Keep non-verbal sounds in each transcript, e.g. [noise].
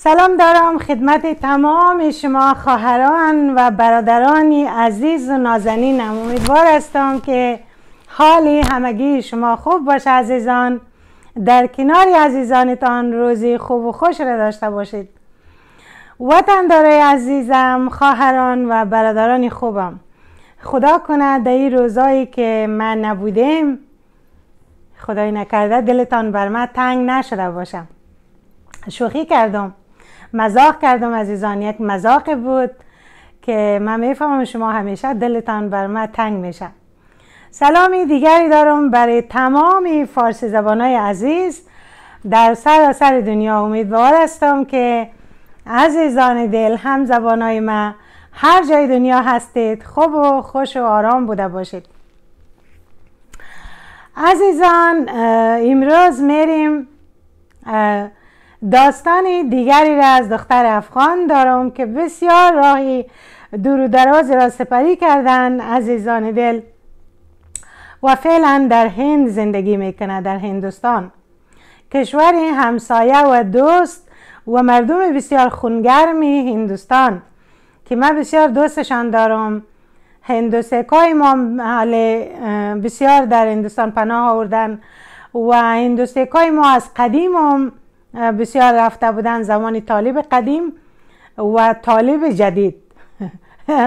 سلام دارم خدمت تمام شما خواهران و برادرانی عزیز و نازنینم امیدوار هستم که حال همگی شما خوب باشه عزیزان در کنار عزیزانتان روزی خوب و خوش را داشته باشید وطن داره عزیزم خواهران و برادرانی خوبم خدا کنه در این روزایی که من نبودیم خدای نکرده دلتان بر من تنگ نشده باشم شوخی کردم مذاق کردم عزیزان یک مزاق بود که من میفهمم شما همیشه دلتان بر من تنگ میشه سلامی دیگری دارم برای تمام فارسی های عزیز در سر سر دنیا امیدوار هستم که عزیزان دل هم های ما هر جای دنیا هستید خوب و خوش و آرام بوده باشید عزیزان امروز میریم داستان دیگری را از دختر افغان دارم که بسیار راهی دور و دراز را سپری کردن عزیزان دل و فعلا در هند زندگی میکنه در هندوستان کشور همسایه و دوست و مردم بسیار خونگرمی هندوستان که من بسیار دوستشان دارم هندوسکای ما حال بسیار در هندوستان پناه آوردن و هندوسکای ما از قدیم هم بسیار رفته بودن زمان طالب قدیم و طالب جدید [laughs]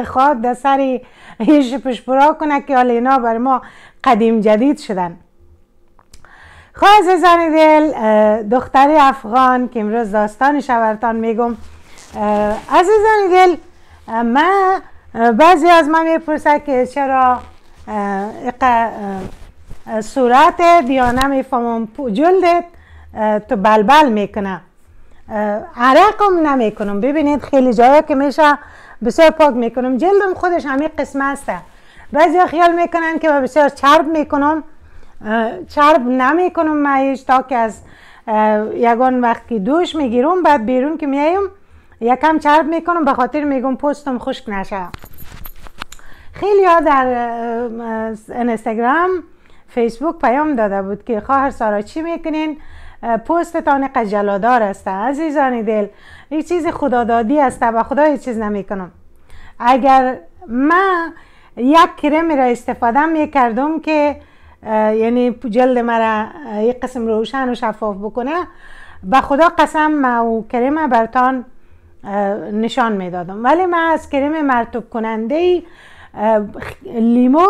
خواهد در سر هیچ پشپرا کنه که حال اینا بر ما قدیم جدید شدن خواه خب، عزیزان دل دختری افغان که امروز داستان شورتان میگم عزیزان دل من بعضی از من میپرسه که چرا صورت دیانه میفهمم جلدت تو بلبل میکنه عرقم نمیکنم ببینید خیلی جایی که میشه بسیار پاک میکنم جلدم خودش همین قسمه است بعضی خیال میکنن که بسیار چرب میکنم چرب نمیکنم مایش تا که از یگان که دوش میگیرم بعد بیرون که میایم یکم چرب میکنم به خاطر میگم پستم خشک نشه خیلی ها در اینستاگرام فیسبوک پیام داده بود که خواهر سارا چی میکنین پستتان قجلادار است عزیزان دل این چیز خدادادی است و خدا هیچ چیز نمیکنم اگر من یک کرم را استفاده می کردم که یعنی جلد مرا یک قسم روشن و شفاف بکنه به خدا قسم ما او کرم برتان نشان میدادم ولی من از کرم مرتوب کننده لیمو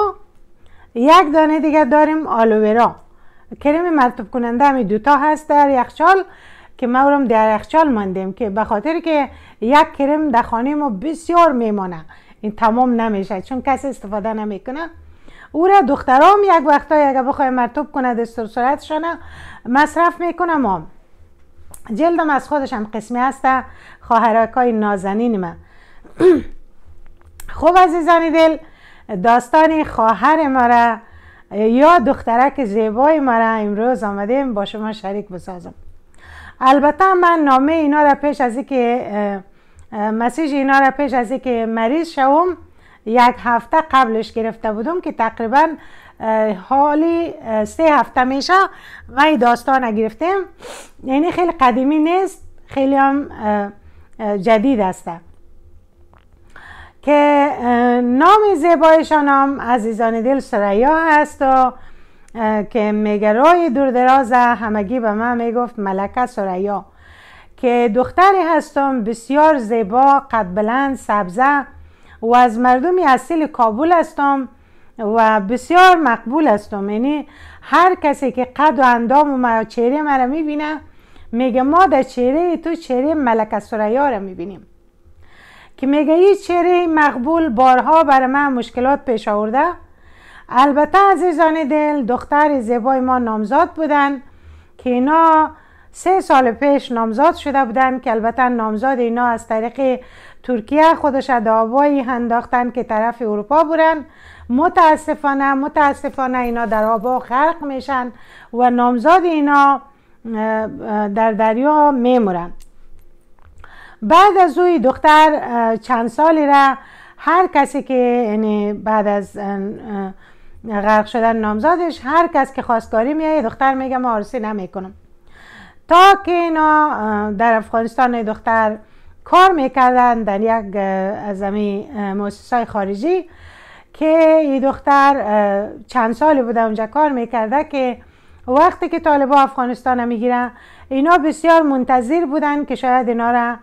یک دانه دیگه داریم آلوورا کرم مرتب کننده همی دوتا هست در یخچال که ما در یخچال ماندیم که به خاطر که یک کرم در خانه ما بسیار میمانه این تمام نمیشه چون کسی استفاده نمیکنه او را دخترام یک وقتا اگه بخوای مرتب کنه دستور سرعتشانه مصرف میکنم هم جلدم از خودشم قسمی هسته خواهرکای نازنین من [clears throat] خوب عزیزانی دل داستان خواهر ما را یا دخترک زیبای مرا امروز آمدیم با شما شریک بسازم البته من نامه اینا را پیش از که مسیج اینا را پیش از که مریض شوم یک هفته قبلش گرفته بودم که تقریبا حالی سه هفته میشه ما این داستان گرفتیم یعنی خیلی قدیمی نیست خیلی هم جدید هسته که نام زیبایشان هم عزیزان دل سریا هست و که میگرای دور دراز همگی به من میگفت ملکه سریا که دختری هستم بسیار زیبا قد بلند سبزه و از مردمی اصیل کابل هستم و بسیار مقبول هستم یعنی هر کسی که قد و اندام و چهره مرا میبینه میگه ما در چهره تو چهره ملکه سریا را میبینیم که میگه چهره مقبول بارها بر من مشکلات پیش آورده البته عزیزان دل دختر زیبای ما نامزاد بودن که اینا سه سال پیش نامزاد شده بودن که البته نامزاد اینا از طریق ترکیه خودش دعوایی انداختن که طرف اروپا برن متاسفانه متاسفانه اینا در آبا خرق میشن و نامزاد اینا در دریا میمورن بعد از اوی دختر چند سالی را هر کسی که یعنی بعد از غرق شدن نامزادش هر کس که خواستگاری میایه دختر میگه ما نمی کنم تا که اینا در افغانستان دختر کار میکردن در یک از های خارجی که این دختر چند سالی بوده اونجا کار میکرده که وقتی که طالبا افغانستان میگیرن اینا بسیار منتظر بودن که شاید اینا را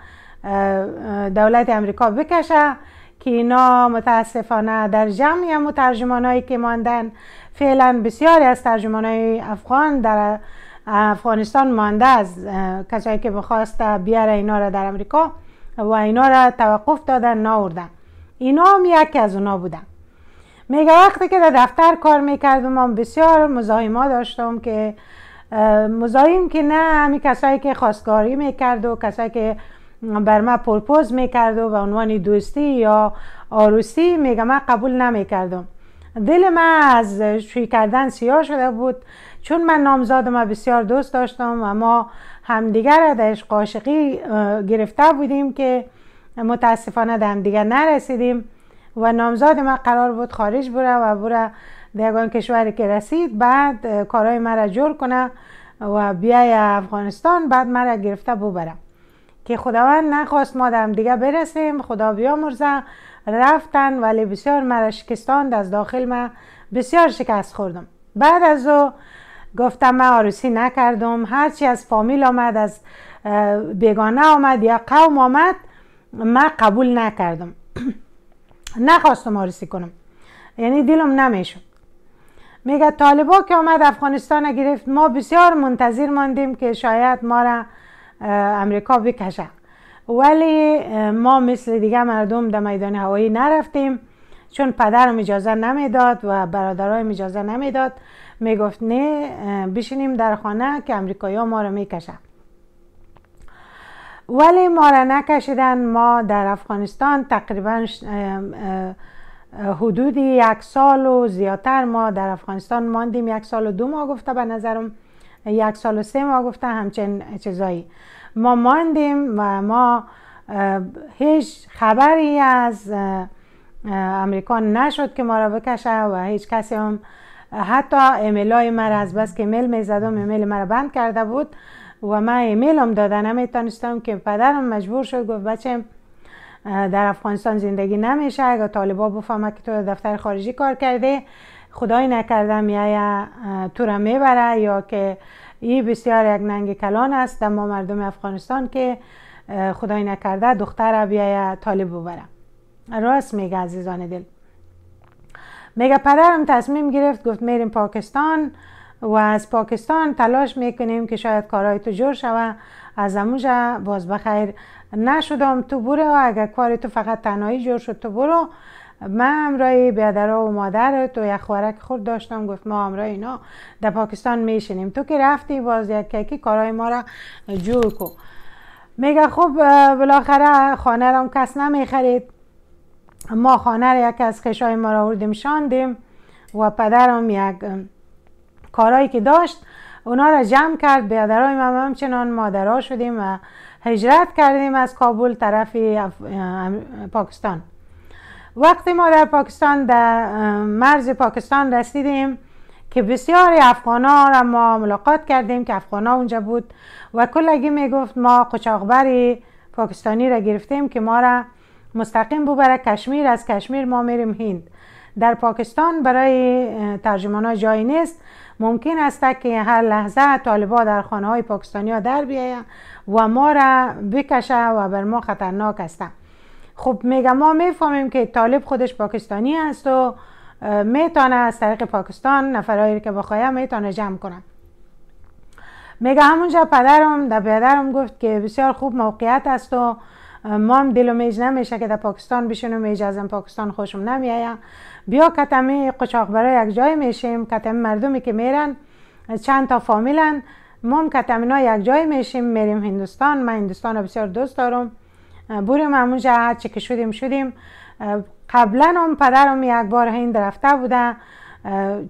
دولت امریکا بکشه که اینا متاسفانه در جمع جمعی مترجمانایی که ماندن فعلا بسیاری از های افغان در افغانستان مانده از کسایی که بخواست بیاره اینا را در امریکا و اینا را توقف دادن ناوردن اینا هم یکی از اونا بودن میگه وقتی که در دفتر کار میکردم من بسیار مزاحما داشتم که مزاحم که نه همی کسایی که خواستگاری میکرد و کسایی که بر من پرپوز میکرد و به عنوان دوستی یا آروسی میگه من قبول نمیکردم دل من از شوی کردن سیاه شده بود چون من نامزاد ما بسیار دوست داشتم و ما همدیگر را در عشق گرفته بودیم که متاسفانه در همدیگر نرسیدیم و نامزاد ما قرار بود خارج بره و بره دیگان کشوری که رسید بعد کارهای مرا جور کنه و بیای افغانستان بعد مرا گرفته ببره که خداوند نخواست ما در دیگه برسیم خدا بیامرزه رفتن ولی بسیار مرشکستان شکستان از داخل ما بسیار شکست خوردم بعد از او گفتم من عروسی نکردم هرچی از فامیل آمد از بیگانه آمد یا قوم آمد من قبول نکردم [clears throat] نخواستم عروسی کنم یعنی دلم نمیشد میگه طالبا که آمد افغانستان گرفت ما بسیار منتظر ماندیم که شاید ما را امریکا بکشه ولی ما مثل دیگه مردم در میدان هوایی نرفتیم چون پدرم اجازه نمیداد و برادرایم اجازه نمیداد میگفت نه بشینیم در خانه که امریکایی ها ما رو میکشن ولی ما را نکشیدن ما در افغانستان تقریبا حدود یک سال و زیادتر ما در افغانستان ماندیم یک سال و دو ماه گفته به نظرم یک سال و سه ما گفته همچین چیزایی ما ماندیم و ما هیچ خبری از امریکا نشد که ما را بکشه و هیچ کسی هم حتی ایمیل های مرا از بس که ایمیل می زدم ایمیل مرا بند کرده بود و من ایمیل هم داده نمیتونستم که پدرم مجبور شد گفت بچه در افغانستان زندگی نمیشه اگر طالبا بفهمه که تو دفتر خارجی کار کرده خدای نکرده میایه تو را میبره یا که ای بسیار یک ننگ کلان است در ما مردم افغانستان که خدای نکرده دختر را بیایه طالب ببره راست میگه عزیزان دل میگه پدرم تصمیم گرفت گفت میریم پاکستان و از پاکستان تلاش میکنیم که شاید کارهای تو جور شوه از اموجا باز بخیر نشدم تو برو اگر کار تو فقط تنهایی جور شد تو برو ما همراه بیادرها و مادر تو یک خورک خود داشتم گفت ما امرای اینا در پاکستان میشینیم تو که رفتی باز یک که کارای ما را جور کو میگه خب بالاخره خانه را کس نمیخرید ما خانه را یک از خشای ما را وردیم شاندیم و پدرم یک کارایی که داشت اونا را جمع کرد بیادرهای ما همچنان مادرها شدیم و هجرت کردیم از کابل طرف پاکستان وقتی ما در پاکستان در مرز پاکستان رسیدیم که بسیاری افغان ها را ما ملاقات کردیم که افغان ها اونجا بود و کلگی میگفت ما قچاقبری پاکستانی را گرفتیم که ما را مستقیم ببره کشمیر از کشمیر ما میریم هند در پاکستان برای ترجمان ها جایی نیست ممکن است که هر لحظه طالبا در خانه های پاکستانی ها در بیایند و ما را بکشه و بر ما خطرناک هستند خب میگم ما میفهمیم که طالب خودش پاکستانی است و میتونه از طریق پاکستان نفرایی که بخوایم میتونه جمع کنه میگه همونجا پدرم در پدرم گفت که بسیار خوب موقعیت است و ما هم دل میج نمیشه که در پاکستان بشینم میج پاکستان خوشم نمیایم. بیا کتمی قچاق برای یک جای میشیم کتم مردمی که میرن چند تا فامیلن ما هم یک جای میشیم میریم هندوستان من هندوستان رو بسیار دوست دارم بریم همونجا چه که شدیم شدیم قبلا هم پدرم یک بار هند رفته بوده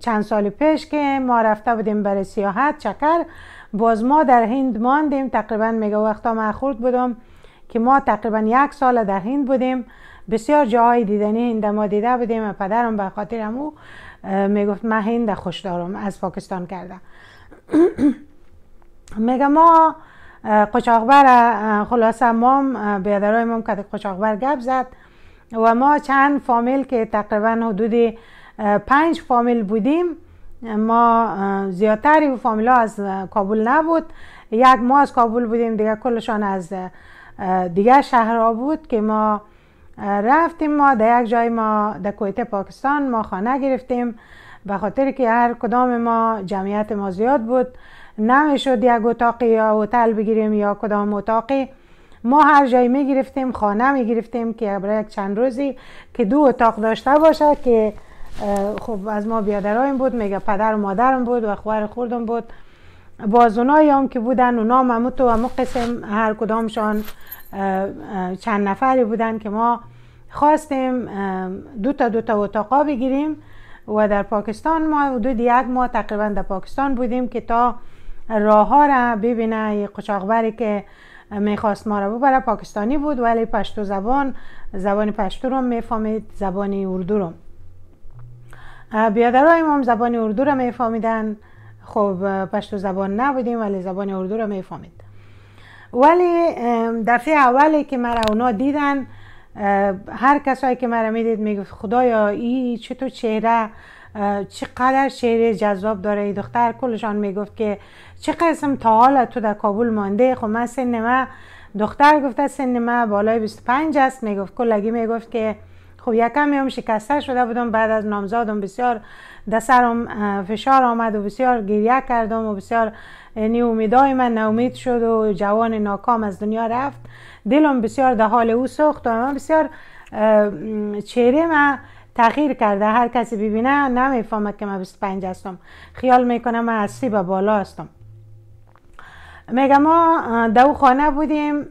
چند سال پیش که ما رفته بودیم برای سیاحت چکر باز ما در هند ماندیم تقریبا میگه وقتا ما خورد بودم که ما تقریبا یک سال در هند بودیم بسیار جاهای دیدنی هند ما دیده بودیم و پدرم به خاطر میگفت من هند خوش دارم از پاکستان کردم. [clears throat] میگه ما قچاقبر خلاصه مام بیادرهای مام که قچاقبر گپ زد و ما چند فامیل که تقریبا حدود پنج فامیل بودیم ما زیادتری ها از کابل نبود یک ما از کابل بودیم دیگه کلشان از دیگه شهرها بود که ما رفتیم ما در یک جای ما در کویت پاکستان ما خانه گرفتیم به خاطر که هر کدام ما جمعیت ما زیاد بود نمیشد یک اتاق یا هتل بگیریم یا کدام اتاق ما هر جایی میگرفتیم گرفتیم خانه میگرفتیم که برای یک چند روزی که دو اتاق داشته باشه که خب از ما بیادرایم بود میگه پدر و مادرم بود و خواهر خوردم بود باز اونایی هم که بودن اونا هم تو قسم هر کدامشان چند نفری بودن که ما خواستیم دو تا دو تا اتاقا بگیریم و در پاکستان ما حدود یک ما تقریبا در پاکستان بودیم که تا راه ها را ببینه یه قچاقبری که میخواست ما را ببره پاکستانی بود ولی پشتو زبان زبان پشتو رو میفهمید زبان اردو رو ما هم زبان اردو رو میفهمیدن خب پشتو زبان نبودیم ولی زبان اردو رو میفهمید ولی دفعه اولی که مرا اونا دیدن هر کسایی که مرا میدید میگفت خدایا ای چطور چهره چقدر چهره جذاب داره ای دختر کلشان میگفت که چه قسم تا حالا تو در کابل مانده خب من سن ما دختر گفته سن ما بالای 25 است میگفت کلگی میگفت که خب یکم هم شکسته شده بودم بعد از نامزادم بسیار در سرم فشار آمد و بسیار گریه کردم و بسیار یعنی امیدای من نامید شد و جوان ناکام از دنیا رفت دلم بسیار در حال او سخت و بسیار چهره ما تغییر کرده هر کسی ببینه نمیفهمد که من 25 هستم خیال میکنه من از به بالا هستم میگه ما دو خانه بودیم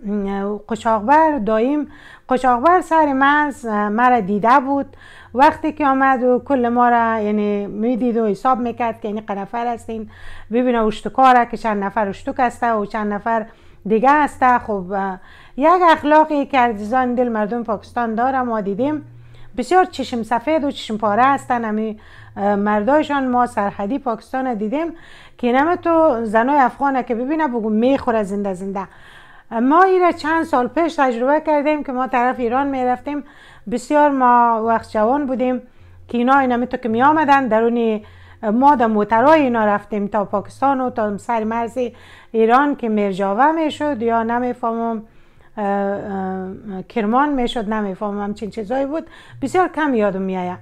قشاقبر دایم قشاقبر سر مز مرا دیده بود وقتی که آمد و کل ما را یعنی میدید و حساب میکرد که یعنی نفر هستین ببینه اشتکاره که چند نفر اشتک هسته و چند نفر دیگه هسته خب یک اخلاقی که عزیزان دل مردم پاکستان داره ما دیدیم بسیار چشم سفید و چشم پاره هستن امی مردایشان ما سرحدی پاکستان دیدیم که نمه تو زنای افغانه که ببینه بگو میخوره زنده زنده ما ایره چند سال پیش تجربه کردیم که ما طرف ایران میرفتیم بسیار ما وقت جوان بودیم که اینا اینمی تو که می آمدن درون ما در موترای اینا رفتیم تا پاکستان و تا سر مرز ایران که مرجاوه میشد یا نمیفهمم کرمان میشد نمیفهمم چین چیزایی بود بسیار کم یادم میایه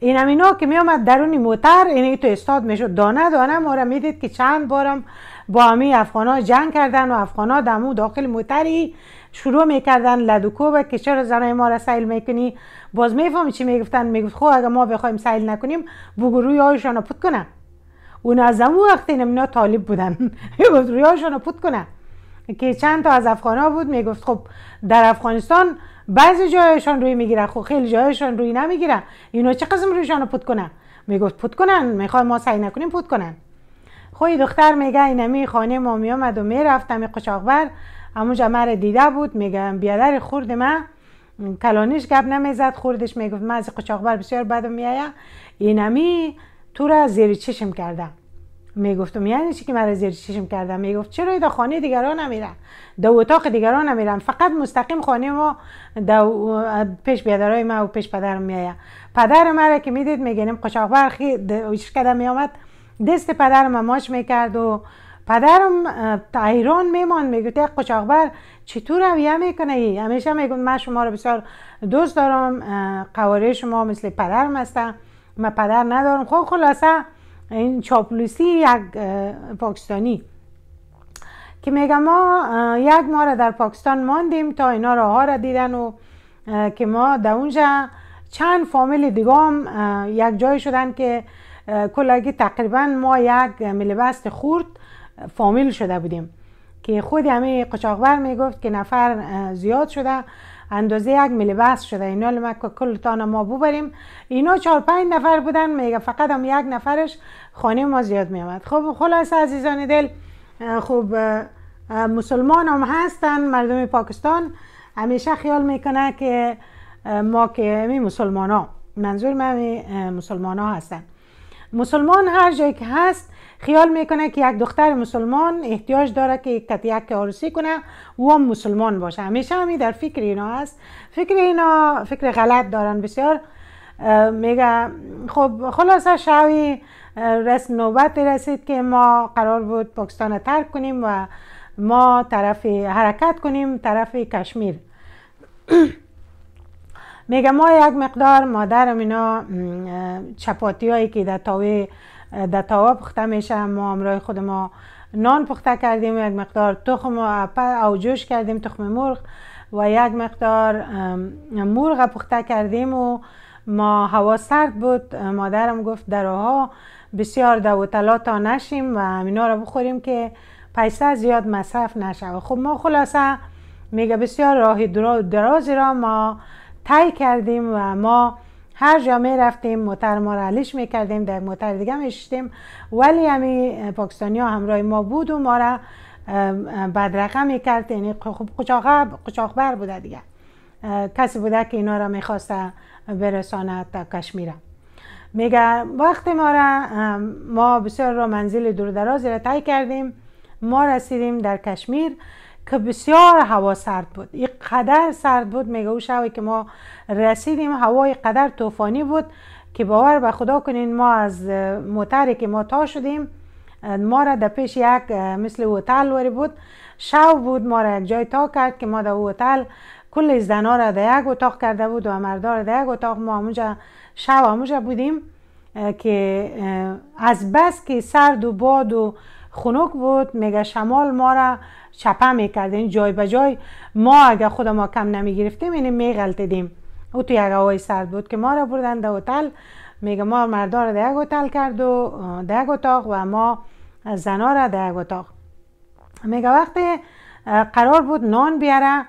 این ها که می آمد درون موتر این تو استاد میشد دانه دانه ما را میدید که چند بارم با همی افغان ها جنگ کردن و افغان ها دمو داخل موتری شروع میکردن لدوکو که چرا زنای ما را سیل میکنی باز میفهمی چی میگفتن میگفت خب اگه ما بخوایم سیل نکنیم بگو روی آیشان پود کنن اون از اون وقتی این طالب بودن [laughs] میگفت روی آیشان پود که چند تا از ها بود میگفت خب در افغانستان بعضی جایشان روی میگیرن خب خیلی جایشان روی نمیگیرن اینو چه قسم رویشان رو پود کنن میگفت پود کنن میخوای ما سعی نکنیم پود کنن خوی خب دختر میگه اینمی خانه ما میامد و میرفتم این قشاقبر همونجا مره دیده بود میگم بیادر خورد من کلانیش گپ نمیزد خوردش میگفت من از قشاقبر بسیار بدم میایم اینمی تو را زیر چشم کردم میگفتم یعنی چی که من زیر چشم کردم میگفت چرا در خانه دیگران نمیرم در اتاق دیگران نمیرم فقط مستقیم خانه ما پیش بیادرهای ما و پیش پدرم میایم پدر را که میدید میگنیم قشاق برخی کده میامد دست پدرم ماش میکرد و پدرم تایران میمان میگفت یک قشاقبر چطور رویه میکنه ای؟ همیشه میگوند من شما رو بسیار دوست دارم قواره شما مثل پدرم هستم من پدر ندارم خب خلاصه این چاپلوسی یک پاکستانی که میگه ما یک ماه را در پاکستان ماندیم تا اینا ها را دیدن و که ما در اونجا چند فامیل دیگه هم یک جای شدن که کلاگی تقریبا ما یک ملبست خورد فامیل شده بودیم که خود همه قچاقبر میگفت که نفر زیاد شده اندازه یک میلی بس شده اینا م کل تانا ما ببریم اینا چهار پنج نفر بودن میگه فقط هم یک نفرش خانه ما زیاد میامد خب خلاص عزیزان دل خوب مسلمان هم هستن مردم پاکستان همیشه خیال میکنه که ما که می مسلمان ها منظور من مسلمان ها هستن مسلمان هر جایی که هست خیال میکنه که یک دختر مسلمان احتیاج داره که یک که عروسی کنه و هم مسلمان باشه همیشه همی در فکر اینا هست فکر اینا فکر غلط دارن بسیار میگه خب خلاصه شوی رسم نوبت رسید که ما قرار بود پاکستان ترک کنیم و ما طرف حرکت کنیم طرف کشمیر [clears throat] میگه ما یک مقدار مادرم اینا چپاتی هایی که در تاوی در تاوا پخته میشه ما امرای خود ما نان پخته کردیم یک مقدار تخم او جوش کردیم تخم مرغ و یک مقدار مرغ پخته کردیم و ما هوا سرد بود مادرم گفت دراها بسیار تلا تا نشیم و امینا را بخوریم که پیسه زیاد مصرف و خب ما خلاصه میگه بسیار راه درازی را ما تی کردیم و ما هر جا می رفتیم موتر ما را علیش می کردیم در موتر دیگه می شدیم ولی همی یعنی پاکستانی ها همراه ما بود و ما را بدرقه می کرد یعنی خب قچاق بر بوده دیگه کسی بوده که اینا را میخواسته برساند تا کشمیره میگه وقتی ما را ما بسیار را منزل دور درازی را کردیم ما رسیدیم در کشمیر که بسیار هوا سرد بود این قدر سرد بود میگه او شوی که ما رسیدیم هوای قدر طوفانی بود که باور به خدا کنین ما از موتری که ما تا شدیم ما را در پیش یک مثل هتل وری بود شو بود ما را یک جای تا کرد که ما در هتل کل زنا را در یک اتاق کرده بود و مردا را در یک اتاق ما همونجا شو همونجا بودیم که از بس که سرد و باد و خنک بود میگه شمال ما را چپه میکردیم یعنی جای به جای ما اگر خود ما کم نمیگرفتیم اینه یعنی میغلطیدیم او توی یک هوای سرد بود که ما را بردن در هتل میگه ما مردان را در یک هتل کرد و در یک اتاق و ما زنا را در یک اتاق میگه وقتی قرار بود نان بیاره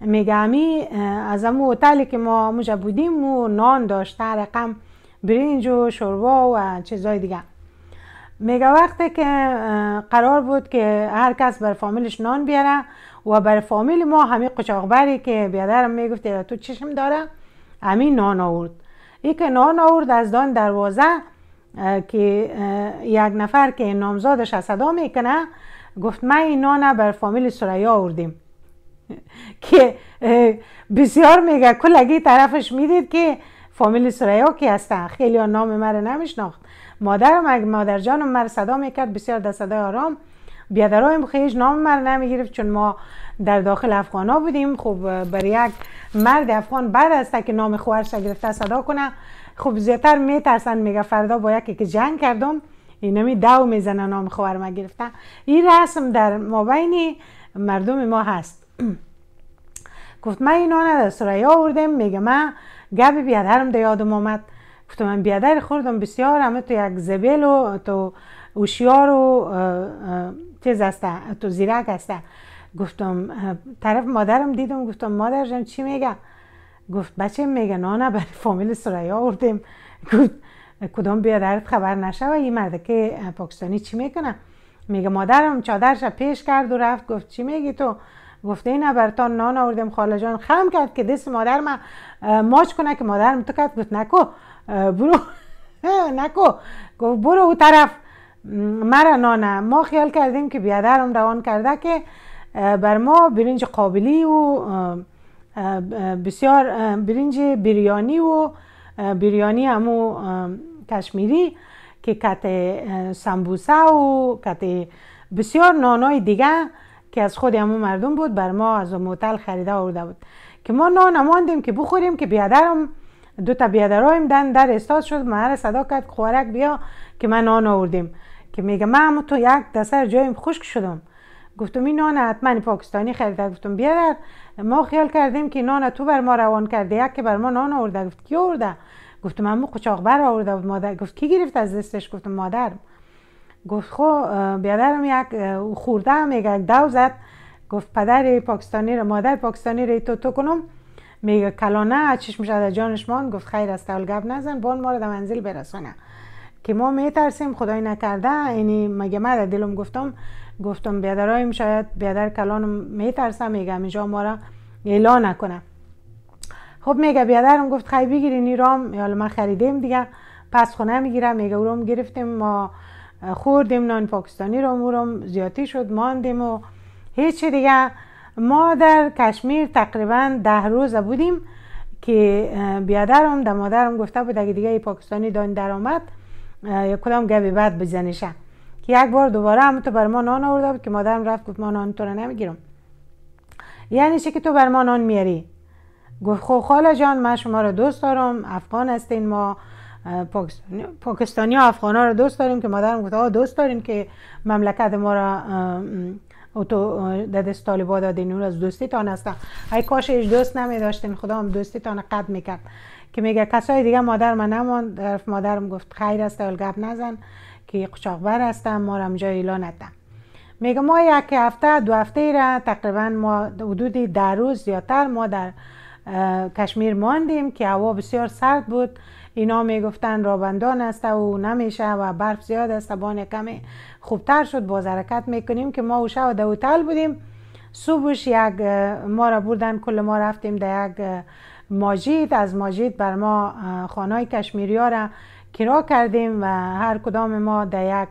میگه امی از امو هتلی که ما موجه بودیم و نان داشته رقم برینج و شوربا و چیزای دیگه میگه وقتی که قرار بود که هر کس بر فامیلش نان بیاره و بر فامیل ما همین قچاقبری که بیادرم میگفت تو چشم داره همین نان آورد ای که نان آورد از دان دروازه که یک نفر که نامزادش صدا میکنه گفت من این نانه بر فامیل سریا آوردیم [laughs] که بسیار میگه کلگی طرفش میدید که فامیل سریا کی هستن خیلی نام مره نمیشناخت مادرم مادر جانم مر صدا میکرد بسیار در صدای آرام بیادرایم خیش نام مر نمیگرفت چون ما در داخل افغان بودیم خب برای یک مرد افغان بعد از که نام خوهرش گرفته صدا کنه خب زیادتر میترسن میگه فردا با یکی که جنگ کردم اینمی دو میزنه نام خوهر ما گرفته این رسم در بینی مردم ما هست [clears throat] گفت من اینا نه در سریا آوردم میگه من گب بیادرم در یادم آمد گفتم من بیادر خوردم بسیار همه تو یک زبل و تو اوشیار و چیز هسته تو زیرک هسته گفتم طرف مادرم دیدم گفتم مادر جان چی میگه گفت بچه میگه نانه برای فامیل سریا آوردیم گفت کدام بیادرت خبر نشوه این مرد که پاکستانی چی میکنه میگه مادرم چادرش پیش کرد و رفت گفت چی میگی تو گفته این تا نان آوردم خاله جان خم کرد که دست مادرم ماچ کنه که مادرم تو کرد گفت نکو برو نکو گفت برو او طرف مرا نانه ما خیال کردیم که بیادرم روان کرده که بر ما برنج قابلی و بسیار برنج بریانی و بریانی همو کشمیری که کت سمبوسه و کت بسیار نانای دیگه که از خود همون مردم بود بر ما از موتل خریده آورده بود که ما نان ماندیم که بخوریم که بیادرم دو تا بیادرایم دن در استاد شد مرا صدا کرد خوراک بیا که من نان آوردیم که میگه من تو یک دسر جایم خشک شدم گفتم این نان حتما پاکستانی خریده گفتم بیادر ما خیال کردیم که نان تو بر ما روان کرده یک که بر ما نان آورده گفت کی آورده گفتم امو قچاق بر آورده مادر گفت کی گرفت از دستش گفتم مادر گفت خو بیادرم یک خورده میگه دو زد گفت پدر پاکستانی را مادر پاکستانی را تو تو کنم میگه کلانه چشمش از جانش مان گفت خیر است گپ نزن بان ما رو در منزل برسونه. که ما میترسیم خدای نکرده اینی مگه ما در دلم گفتم گفتم بیادرایم شاید بیادر کلانم میترسم میگه اینجا ما را اعلان نکنه خب میگه بیادرم گفت خیلی بگیرین ایرام حالا من خریدیم دیگه پس خونه میگیرم میگه او گرفتیم ما خوردیم نان پاکستانی رو مورم زیاتی شد ماندیم و هیچی دیگه ما در کشمیر تقریبا ده روز بودیم که بیادرم در مادرم گفته بود اگه دیگه پاکستانی دان آمد یا کدام گبی بد بزنیشه که یک بار دوباره هم تو بر ما نان آورده بود که مادرم رفت گفت ما نان تو رو نمیگیرم یعنی چه که تو بر ما نان میاری گفت خو خب خاله جان من شما را دوست دارم افغان هستین ما پاکستانی, و افغان ها را دوست داریم که مادرم گفت آه دوست داریم که مملکت ما را او تو دست طالبا دادین نور از دوستیتان هستم ای کاش ایش دوست نمی داشتین خدا هم دوستیتان قد میکرد که میگه کسای دیگه مادر من نمان درف مادرم گفت خیر است اول نزن که قچاقبر بر هستم ما را اعلان ندم میگه ما یک هفته دو هفته را تقریبا ما حدود در روز زیادتر ما در کشمیر ماندیم که هوا بسیار سرد بود اینا میگفتن رابندان است و نمیشه و برف زیاد است بان کمی خوبتر شد باز حرکت میکنیم که ما او شب در هتل بودیم صبحش یک ما را بردن کل ما رفتیم در یک ماجید از ماجید بر ما خانه کشمیری ها را کرا کردیم و هر کدام ما در یک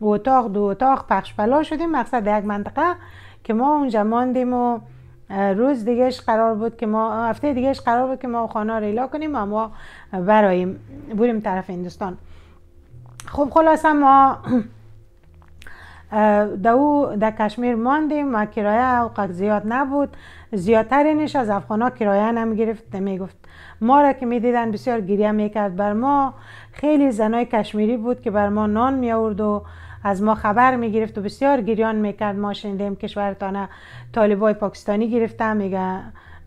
اتاق دو اتاق پخش پلا شدیم مقصد در یک منطقه که ما اونجا ماندیم و روز دیگهش قرار بود که ما هفته دیگهش قرار بود که ما خانه ریلا کنیم و ما براییم بریم طرف هندوستان خب خلاصا ما [clears throat] در او در کشمیر ماندیم و کرایه اوقات زیاد نبود اینش از افغان ها کرایه نمیگرفت نمیگفت ما را که دیدن بسیار گریه میکرد بر ما خیلی زنای کشمیری بود که بر ما نان می آورد و از ما خبر می گرفت و بسیار گریان میکرد ما شنیدیم کشورتانه طالبای پاکستانی گرفتن میگه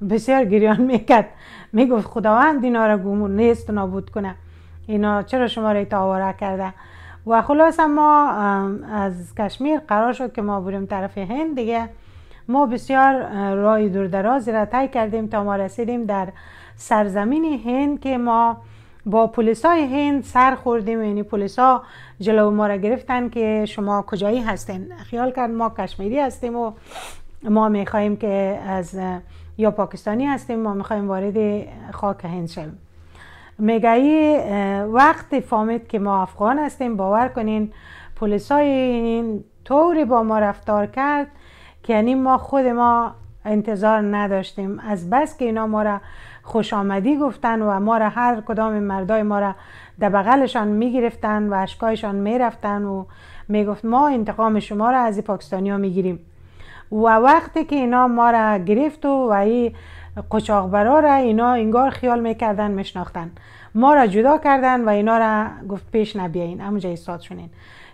بسیار گریان میکرد میگفت خداوند اینا را گمون نیست و نابود کنه اینا چرا شما را تاواره کرده و خلاص ما از کشمیر قرار شد که ما بریم طرف هند دیگه ما بسیار رای درازی را طی کردیم تا ما رسیدیم در سرزمین هند که ما با های هند سر خوردیم یعنی ها جلو ما را گرفتن که شما کجایی هستین خیال کرد ما کشمیری هستیم و ما میخواییم که از یا پاکستانی هستیم ما میخواییم وارد خاک هند شویم میگه وقت فامید که ما افغان هستیم باور کنین های این طوری با ما رفتار کرد که یعنی ما خود ما انتظار نداشتیم از بس که اینا ما را خوش آمدی گفتن و ما را هر کدام مردای ما را در بغلشان میگرفتن و اشکایشان میرفتن و میگفت ما انتقام شما را از پاکستانیا میگیریم و وقتی که اینا ما را گرفت و, و قچاقبرا را اینا انگار خیال میکردن مشناختن ما را جدا کردن و اینا را گفت پیش نبیاین جایی ایستاد شونین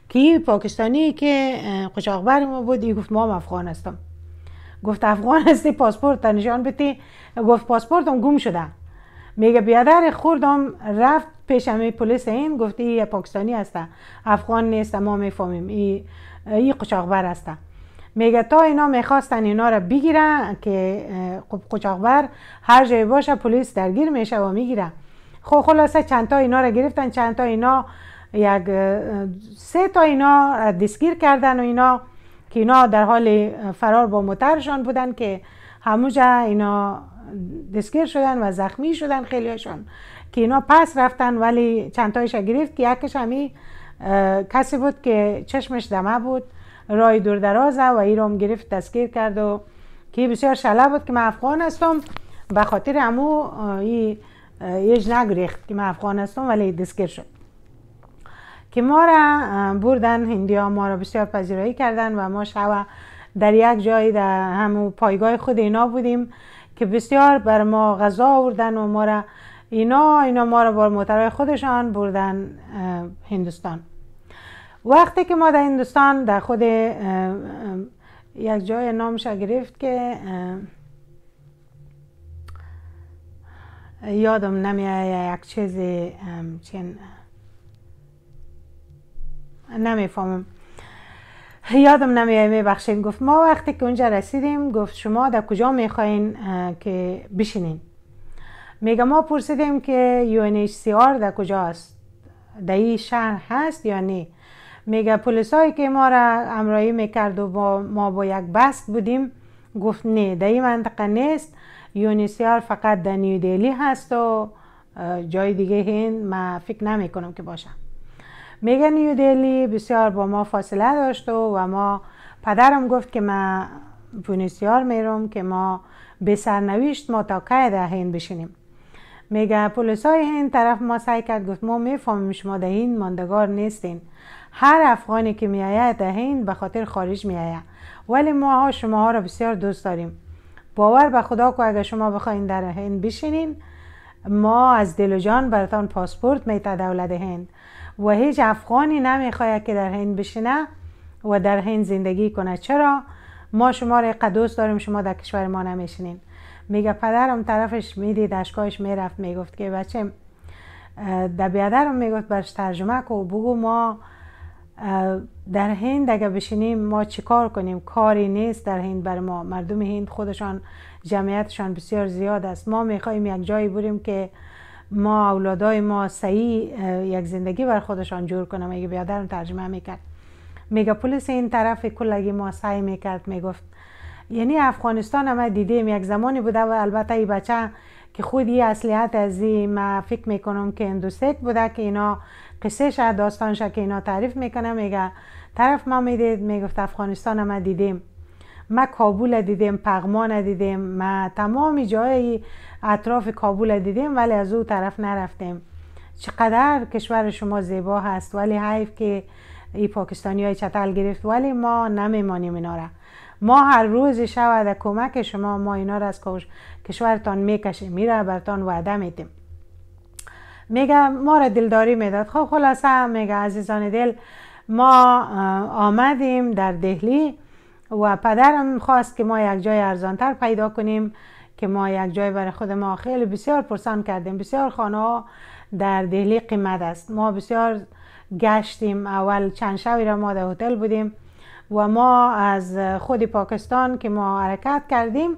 که پاکستانی که قچاقبر ما بود ای گفت ما افغان هستم گفت افغان هستی پاسپورت نشان بتی گفت پاسپورتم گم شده میگه بیادر خوردم رفت پیش همه پلیس این گفت ای پاکستانی هسته افغان نیست ما میفهمیم ای ای قچاقبر هستم میگه اینا میخواستن اینا را بگیرن که خب قچاقبر هر جای باشه پلیس درگیر میشه و میگیره خب خلاصه چند تا اینا را گرفتن چند تا اینا یک سه تا اینا دستگیر کردن و اینا که اینا در حال فرار با مترشان بودن که هموجا اینا دستگیر شدن و زخمی شدن هاشون که اینا پس رفتن ولی چند تایش گرفت که یکش همی کسی بود که چشمش دمه بود رای دور درازه و ایرام گرفت دستگیر کرد و که بسیار شله بود که من افغان هستم به خاطر امو ای ایج نگریخت که من افغان هستم ولی دسکر شد که ما را بردن هندیا ما را بسیار پذیرایی کردن و ما شوا در یک جایی در همون پایگاه خود اینا بودیم که بسیار بر ما غذا آوردن و ما را اینا اینا ما را بر موترهای خودشان بردن هندوستان وقتی که ما در هندوستان در خود یک جای نامش گرفت که یادم نمیه یک چیز چین نمیفهمم یادم نمیه میبخشین گفت ما وقتی که اونجا رسیدیم گفت شما در کجا میخواین که بشینین میگه ما پرسیدیم که UNHCR در کجاست در این شهر هست یا نه پولیس هایی که ما را امرایی میکرد و با ما با یک بست بودیم گفت نه در این منطقه نیست یونیسیار فقط در نیو دیلی هست و جای دیگه هین ما فکر نمیکنم که باشم میگه نیو دیلی بسیار با ما فاصله داشت و, ما پدرم گفت که ما یونیسیار میرم که ما به سرنوشت ما تا که در هین بشینیم میگه پولیس های هین طرف ما سعی کرد گفت ما میفهمیم شما در این ماندگار نیستین هر افغانی که میآید در هند به خاطر خارج میآید ولی ما ها شما ها را بسیار دوست داریم باور به خدا که اگر شما بخواین در هند بشینین ما از دل و جان براتان پاسپورت میته دولت هند و هیچ افغانی نمیخواید که در هند بشینه و در هند زندگی کنه چرا ما شما را قدوس دوست داریم شما در کشور ما نمیشینین میگه پدرم طرفش میدید اشکایش میرفت میگفت که بچه در میگفت برش ترجمه کو بگو ما در هند اگر بشینیم ما چیکار کنیم کاری نیست در هند بر ما مردم هند خودشان جمعیتشان بسیار زیاد است ما میخواییم یک جایی بریم که ما اولادای ما سعی یک زندگی بر خودشان جور کنم اگه بیادرم ترجمه میکرد میگه این طرف کلگی ما سعی میکرد میگفت یعنی افغانستان هم دیدیم یک زمانی بوده و البته این بچه که خود یه اصلیت از این ما فکر میکنم که اندوستیک بوده که اینا قصه شد داستانش که اینا تعریف میکنه میگه طرف ما میدید میگفت افغانستان ما دیدیم ما کابول دیدیم پغمان دیدیم ما تمام جای اطراف کابول دیدیم ولی از او طرف نرفتیم چقدر کشور شما زیبا هست ولی حیف که ای پاکستانی های چتل گرفت ولی ما نمیمانیم اینا را ما هر روز شود کمک شما ما اینا را از کشورتان میکشیم میره برتان وعده میدیم میگه ما را دلداری میداد خب خلاصه میگه عزیزان دل ما آمدیم در دهلی و پدرم خواست که ما یک جای ارزانتر پیدا کنیم که ما یک جای برای خود ما خیلی بسیار پرسان کردیم بسیار خانه در دهلی قیمت است ما بسیار گشتیم اول چند شوی را ما در هتل بودیم و ما از خود پاکستان که ما حرکت کردیم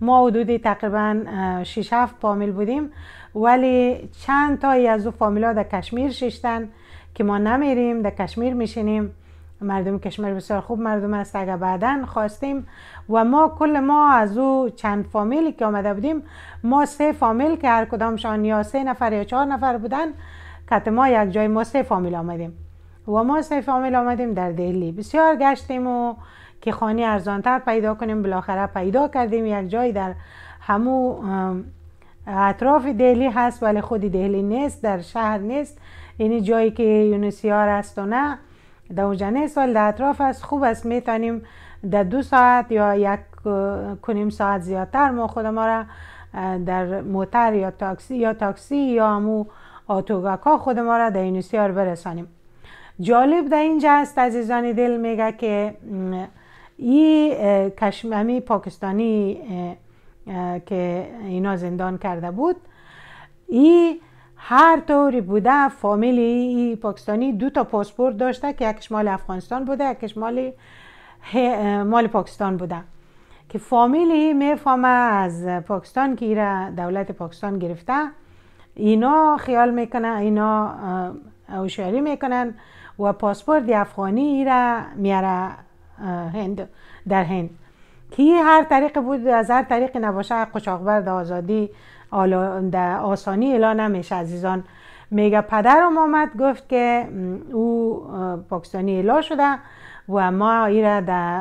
ما حدود تقریبا 6 7 فامیل بودیم ولی چند تایی از او فامیلا در کشمیر ششتن که ما نمیریم در کشمیر میشینیم مردم کشمیر بسیار خوب مردم است اگر بعدا خواستیم و ما کل ما از او چند فامیلی که آمده بودیم ما سه فامیل که هر کدامشان یا سه نفر یا چهار نفر بودن کت ما یک جای ما سه فامیل آمدیم و ما سه فامیل آمدیم در دهلی بسیار گشتیم و که خانه ارزانتر پیدا کنیم بالاخره پیدا کردیم یک جای در همو اطراف دهلی هست ولی خود دهلی نیست در شهر نیست یعنی جایی که یونسیار است و نه در اونجا نیست ولی در اطراف است خوب است میتونیم در دو ساعت یا یک کنیم ساعت زیادتر ما خود ما را در موتر یا تاکسی یا تاکسی یا همو آتوگاکا خود ما را در یونسیار برسانیم جالب در اینجا است عزیزان دل میگه که این کشممی پاکستانی که اینا زندان کرده بود ای هر طوری بوده فامیلی ای پاکستانی دو تا پاسپورت داشته که یکش مال افغانستان بوده یکش مال پاکستان بوده که فامیلی میفهمه از پاکستان که ایره دولت پاکستان گرفته اینا خیال میکنن، اینا اوشاری میکنن و پاسپورت افغانی ایره میاره هند در هند کی هر طریق بود از هر طریق نباشه قشاقبر آزادی آسانی اعلان نمیشه عزیزان میگه پدرم آمد گفت که او پاکستانی اعلا شده و ما ای را در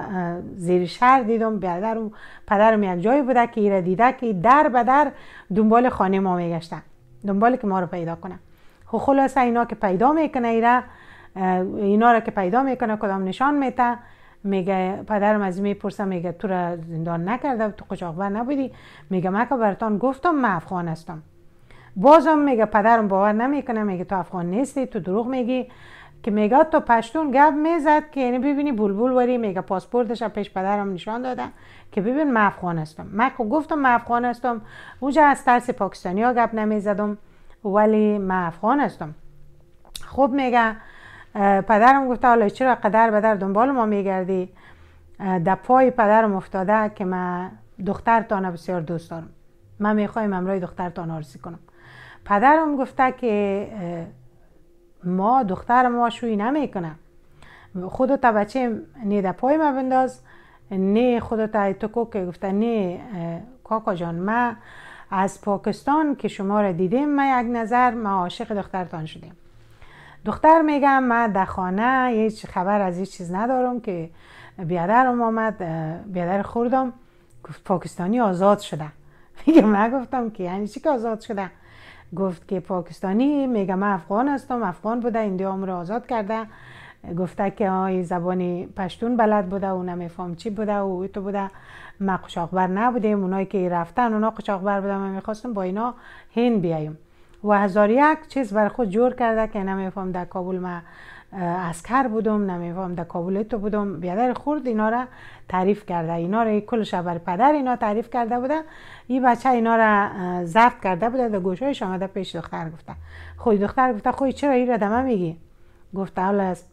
زیر شهر دیدم پدرم پدرم یک جایی بوده که ای را دیده که در به در دنبال خانه ما میگشته دنبال که ما رو پیدا کنه خو خب خلاصه اینا که پیدا میکنه ای را اینا را که پیدا میکنه کدام نشان میته میگه پدرم از میپرسه میگه تو را زندان نکرده تو قاچاقبر نبودی میگه من که براتان گفتم من افغان هستم بازم میگه پدرم باور نمیکنه میگه تو افغان نیستی تو دروغ میگی که میگه تو پشتون گپ میزد که یعنی ببینی بلبل وری میگه پاسپورتش پیش پدرم نشان داده که ببین من افغان هستم من گفتم من افغان هستم اونجا از ترس پاکستانی ها گپ نمیزدم ولی من افغان هستم خب میگه پدرم گفته حالا چرا قدر بدر دنبال ما میگردی در پای پدرم افتاده که من دخترتان بسیار دوست دارم من میخوایم امرای دخترتان آرزی کنم پدرم گفته که ما دختر ما شوی نمیکنم خودت بچه نه در پای ما بنداز نه خودت تو که گفته نه کاکا جان من از پاکستان که شما را دیدیم من یک نظر ما عاشق دخترتان شدیم دختر میگم من در خانه هیچ خبر از هیچ چیز ندارم که بیادرم آمد بیادر خوردم گفت پاکستانی آزاد شده [laughs] میگه من گفتم که یعنی چی که آزاد شده گفت که پاکستانی میگم من افغان هستم افغان بوده دیام رو آزاد کرده گفته که آی زبانی پشتون بلد بوده و نمیفهم چی بوده و اوی تو بوده ما قشاقبر نبودیم اونایی که رفتن اونا قشاقبر بودن من میخواستم با اینا هند بیایم و هزار یک چیز بر خود جور کرده که نمیفهم در کابل ما اسکر بودم نمیفهم در کابل تو بودم بیادر خورد اینا را تعریف کرده اینا را کلش بر پدر اینا تعریف کرده بوده این بچه اینا را زفت کرده بوده در گوشهایش آمده پیش دختر گفته خود دختر گفته خود چرا این را دمه میگی گفته اول از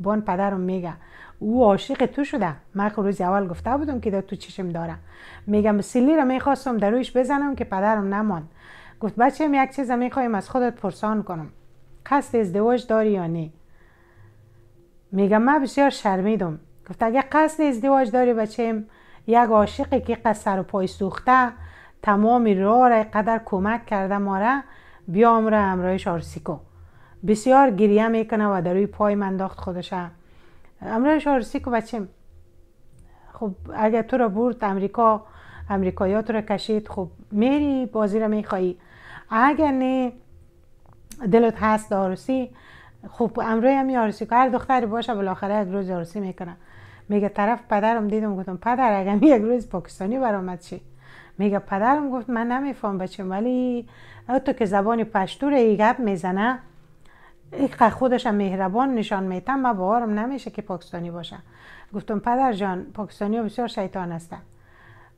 بان پدرم میگه او عاشق تو شده من خب روز اول گفته بودم که دا تو چشم داره میگم سیلی را میخواستم در رویش بزنم که پدرم نماند گفت هم یک چیز میخوایم از خودت پرسان کنم قصد ازدواج داری یا نه میگم من بسیار شرمیدم گفت اگه قصد ازدواج داری بچه یک عاشقی که قصر و پای سوخته تمام راه را قدر کمک کرده ماره بیام را امرایش آرسیکو بسیار گریه میکنه و در روی پای من داخت خودشه امرایش آرسیکو بچم خب اگه تو را برد امریکا امریکایی را کشید خب میری بازی را میخوایی اگر دلت هست داروسی خب امروی هم یارسی که هر دختری باشه بالاخره یک روز یارسی میکنه میگه طرف پدرم دیدم گفتم پدر اگر یک روز پاکستانی برآمد چی میگه پدرم گفت من نمیفهم بچه ولی تو که زبان پشتور ای گپ میزنه یک خودش مهربان نشان میتم ما باورم نمیشه که پاکستانی باشه گفتم پدر جان پاکستانی بسیار شیطان هستم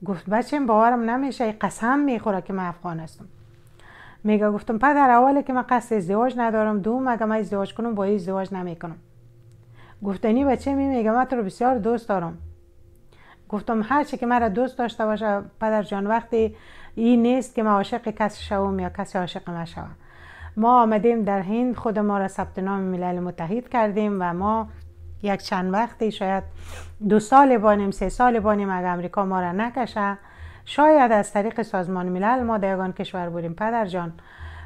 گفت بچه باورم نمیشه قسم میخوره که من افغان هستم میگه گفتم پدر اولی که من قصد ازدواج ندارم دوم اگه من ازدواج کنم با ازدواج نمیکنم گفتنی بچه می میگه من تو رو بسیار دوست دارم گفتم هر چی که مرا دوست داشته باشه پدر جان وقتی این نیست که من عاشق کسی شوم یا کسی عاشق من شوم ما آمدیم در هند خود ما را ثبت نام ملل متحد کردیم و ما یک چند وقتی شاید دو سال بانیم سه سال بانیم اگر امریکا ما را نکشه شاید از طریق سازمان ملل ما دیگان کشور بودیم پدر جان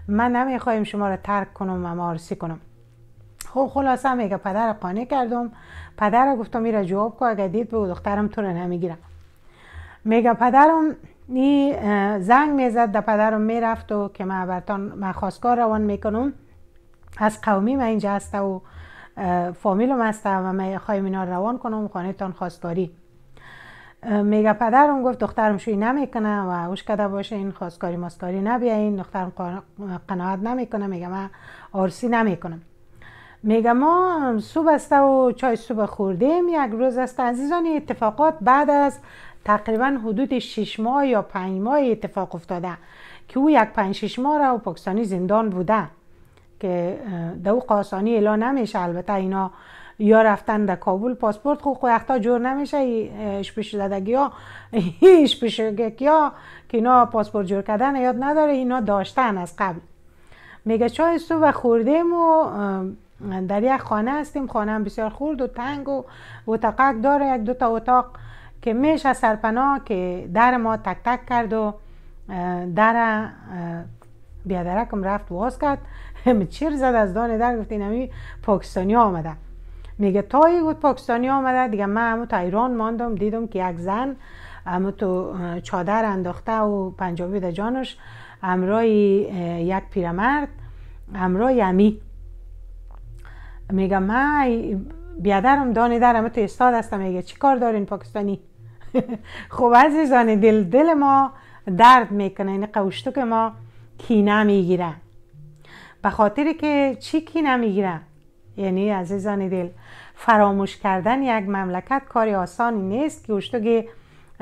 من نمیخوایم شما را ترک کنم و مارسی کنم خب خلاصه میگه پدر قانع کردم پدر گفتم میره جواب کو اگه دید به دخترم تو رو نمیگیرم. میگه پدرم نی زنگ میزد در پدرم میرفت و که من برتان من خواستگار روان میکنم از قومی من اینجا هسته و فامیلم هسته و من خواهیم اینا روان کنم خانه تان خواستگاری میگه پدرم گفت دخترم شوی نمیکنه و اوش کده باشه این کاری ماسکاری نبیاین دخترم قناعت نمیکنه میگه من آرسی نمیکنم میگه ما صبح است و چای صبح خوردیم یک روز است عزیزان اتفاقات بعد از تقریبا حدود 6 ماه یا پنج ماه اتفاق افتاده که او یک پنج 6 ماه را پاکستانی زندان بوده که دو قاسانی اعلان نمیشه البته اینا یا رفتن در کابل پاسپورت خو خب وقتا جور نمیشه ایش پیش زدگی ها ایش پیش ها که اینا پاسپورت جور کردن یاد نداره اینا داشتن از قبل میگه چای سو و خوردیم و در یک خانه هستیم خانه هم بسیار خورد و تنگ و اتاق داره یک دو تا اتاق که میشه سرپنا که در ما تک تک کرد و در بیادرکم رفت واز کرد [laughs] چیر زد از دان در گفت این پاکستانی آمده میگه تایی گود پاکستانی آمده دیگه من همو تا ایران ماندم دیدم که یک زن همو تو چادر انداخته و پنجابی ده جانش امرای یک پیرمرد امرای امی میگه من بیادرم دانی درم تو استاد هستم میگه چی کار دارین پاکستانی [laughs] خب عزیزان دل دل ما درد میکنه این یعنی قوشتو که ما کینه میگیره به خاطر که چی کینه میگیره یعنی عزیزان دل فراموش کردن یک مملکت کاری آسانی نیست که که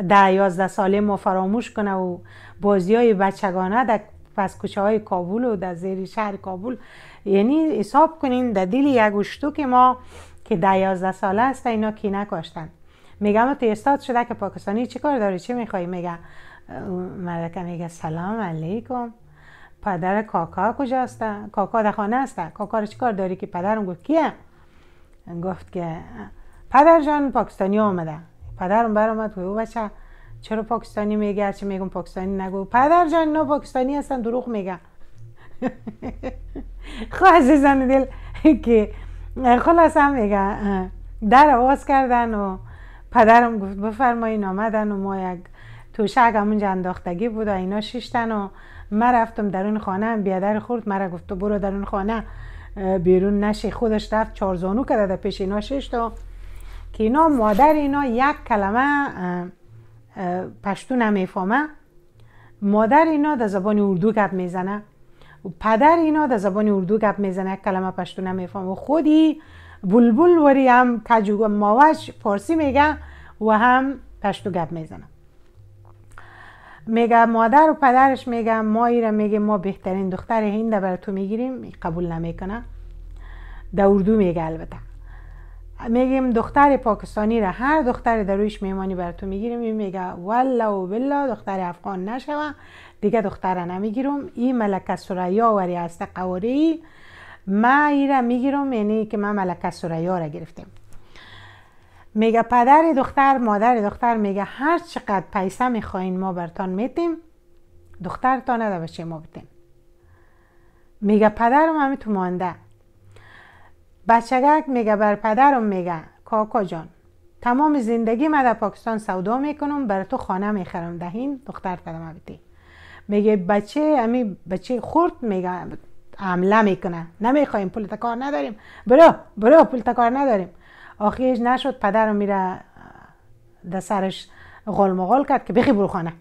در یازده ساله ما فراموش کنه و بازی های بچگانه در پس کوچه های کابل و در زیر شهر کابل یعنی حساب کنین در دل یک اشتو که ما که در یازده ساله است اینا کی نکاشتن میگم تو استاد شده که پاکستانی چی کار داری چی میخوای میگه مردکه میگه سلام علیکم پدر کاکا کجا هستن کاکا در خانه هستن کاکا رو چیکار داری که پدرم گفت کیه گفت که پدر جان پاکستانی آمده پدرم بر گفت او بچه چرا پاکستانی میگه چی میگم پاکستانی نگو پدر جان نه پاکستانی هستن دروغ میگن [laughs] خب عزیزان دل که خلاص هم میگه در آواز کردن و پدرم گفت بفرمایین آمدن و ما یک توشک همونجا انداختگی بود و اینا شیشتن و من رفتم درون خانه بیادر خورد مرا گفت برو درون خانه بیرون نشی خودش رفت چارزانو کرده پیش اینا شش تا که اینا مادر اینا یک کلمه پشتو نمیفهمه مادر اینا در زبان اردو گپ میزنه و پدر اینا در زبان اردو گپ میزنه یک کلمه پشتو نمیفهمه و خودی بلبل وری هم تجوگه ماوش فارسی میگه و هم پشتو گپ میزنه میگه مادر و پدرش میگه ما ایرا میگه ما بهترین دختر هنده بر تو میگیریم قبول نمیکنه در اردو میگه البته میگیم دختر پاکستانی را هر دختر در رویش میمانی بر تو میگیریم این میگه والا و بلا دختر افغان نشوه دیگه دختر نمیگیرم این ملکه سریا است قواره قواری ما ای میگیرم یعنی که من ملکه سریا را گرفتیم میگه پدر دختر مادر دختر میگه هر چقدر پیسه میخواین ما برتان میتیم تا نده بشه ما بتیم میگه پدرم همی تو مانده بچگک میگه بر پدرم میگه کاکا جان تمام زندگی ما در پاکستان سودا میکنم بر تو خانه میخرم دهین دختر پدرم میگه بچه امی بچه خورد میگه عمله میکنه نمیخوایم پول تکار نداریم برو برو پول تکار نداریم آخیش نشد پدر میره در سرش غل مغل کرد که بخی برو خانه